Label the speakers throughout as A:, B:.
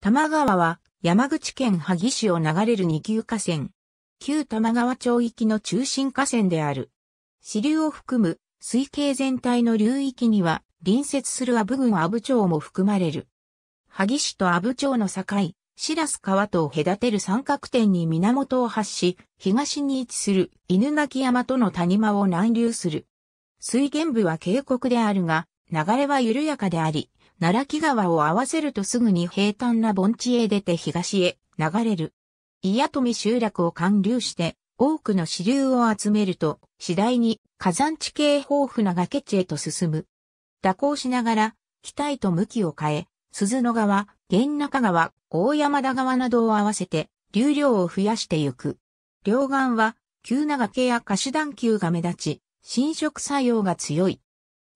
A: 玉川は山口県萩市を流れる二級河川。旧玉川町域の中心河川である。支流を含む水系全体の流域には隣接する阿武郡阿武町も含まれる。萩市と阿武町の境、白須川とを隔てる三角点に源を発し、東に位置する犬鳴山との谷間を南流する。水源部は渓谷であるが、流れは緩やかであり、奈良木川を合わせるとすぐに平坦な盆地へ出て東へ流れる。岩富集落を貫流して、多くの支流を集めると、次第に火山地形豊富な崖地へと進む。蛇行しながら、北へと向きを変え、鈴野川、源中川、大山田川などを合わせて、流量を増やしてゆく。両岸は、急な崖や下手段級が目立ち、侵食作用が強い。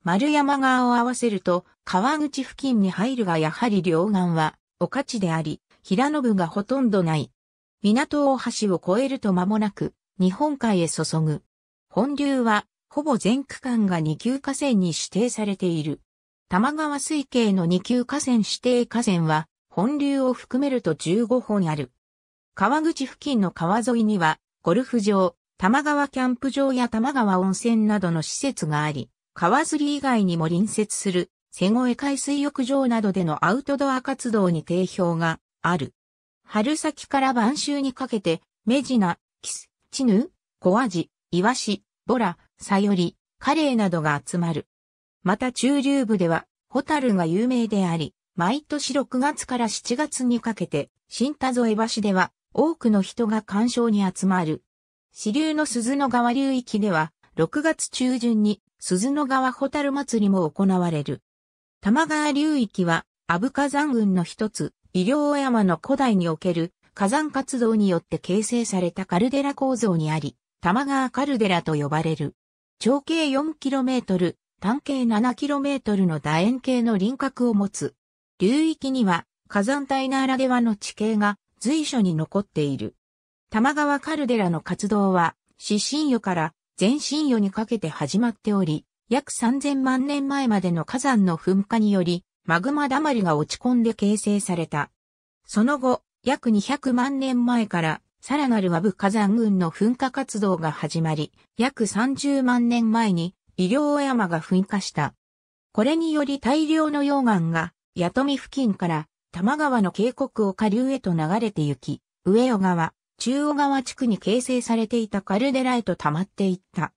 A: 丸山川を合わせると川口付近に入るがやはり両岸は丘地であり、平野部がほとんどない。港大橋を越えると間もなく日本海へ注ぐ。本流はほぼ全区間が二級河川に指定されている。玉川水系の二級河川指定河川は本流を含めると15本ある。川口付近の川沿いには、ゴルフ場、玉川キャンプ場や玉川温泉などの施設があり、川釣り以外にも隣接する瀬越海水浴場などでのアウトドア活動に定評がある。春先から晩秋にかけて、メジナ、キス、チヌ、コアジ、イワシ、ボラ、サヨリ、カレイなどが集まる。また中流部では、ホタルが有名であり、毎年6月から7月にかけて、新田添橋では多くの人が鑑賞に集まる。支流の鈴の川流域では、6月中旬に鈴の川ホタル祭りも行われる。玉川流域は、阿武火山群の一つ、医療山の古代における火山活動によって形成されたカルデラ構造にあり、玉川カルデラと呼ばれる。長径 4km、単径 7km の楕円形の輪郭を持つ。流域には火山帯ならではの地形が随所に残っている。玉川カルデラの活動は、死神油から全身夜にかけて始まっており、約3000万年前までの火山の噴火により、マグマだまりが落ち込んで形成された。その後、約200万年前から、さらなる和ブ火山群の噴火活動が始まり、約30万年前に、医療山が噴火した。これにより大量の溶岩が、弥富付近から、玉川の渓谷を下流へと流れて行き、上与川、中央川地区に形成されていたカルデラへと溜まっていった。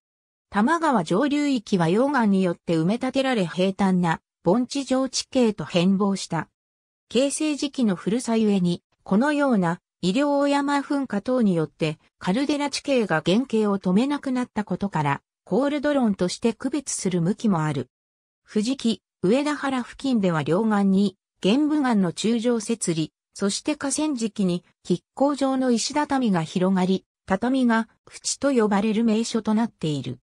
A: 多摩川上流域は溶岩によって埋め立てられ平坦な盆地上地形と変貌した。形成時期の古さゆえに、このような医療大山噴火等によってカルデラ地形が原型を止めなくなったことから、コールドロンとして区別する向きもある。富士木、上田原付近では両岸に、玄武岩の中上設理、そして河川敷に、亀甲状の石畳が広がり、畳が、淵と呼ばれる名所となっている。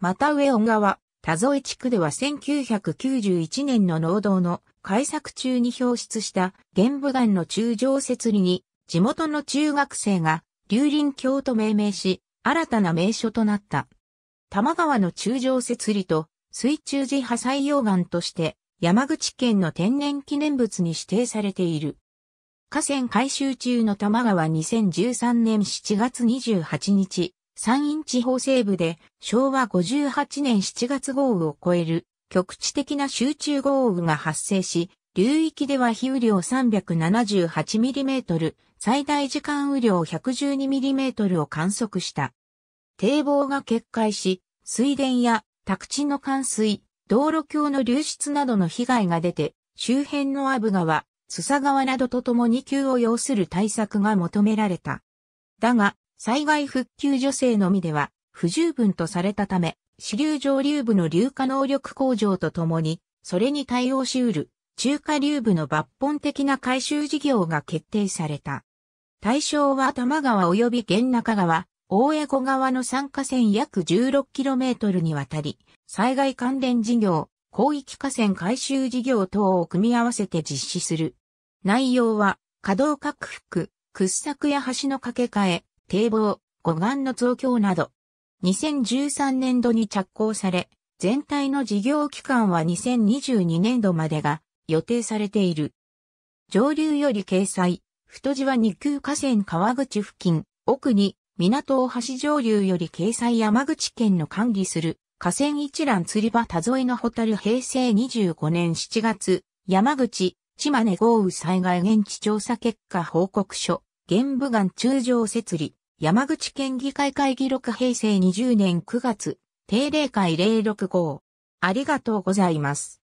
A: また上小川、田添地区では1991年の農道の開作中に表出した玄武岩の中上設理に、地元の中学生が、竜林橋と命名し、新たな名所となった。玉川の中上設理と、水中寺破砕溶岩として、山口県の天然記念物に指定されている。河川改修中の多摩川2013年7月28日、山陰地方西部で昭和58年7月豪雨を超える局地的な集中豪雨が発生し、流域では被雨量 378mm、最大時間雨量 112mm を観測した。堤防が決壊し、水田や宅地の冠水、道路橋の流出などの被害が出て、周辺のアブ川、津佐川などと共に急を要する対策が求められた。だが、災害復旧助成のみでは不十分とされたため、支流上流部の流下能力向上とともに、それに対応しうる中下流部の抜本的な改修事業が決定された。対象は多摩川及び玄中川、大江戸川の3河川約 16km にわたり、災害関連事業、広域河川改修事業等を組み合わせて実施する内容は、稼働拡幅、掘削や橋の架け替え、堤防、護岸の増強など、2013年度に着工され、全体の事業期間は2022年度までが予定されている。上流より掲載、太字は二級河川川口付近、奥に港大橋上流より掲載山口県の管理する河川一覧釣り場田添のホタル平成25年7月、山口、島根豪雨災害現地調査結果報告書、玄武岩中上設立、山口県議会会議録平成20年9月、定例会065。ありがとうございます。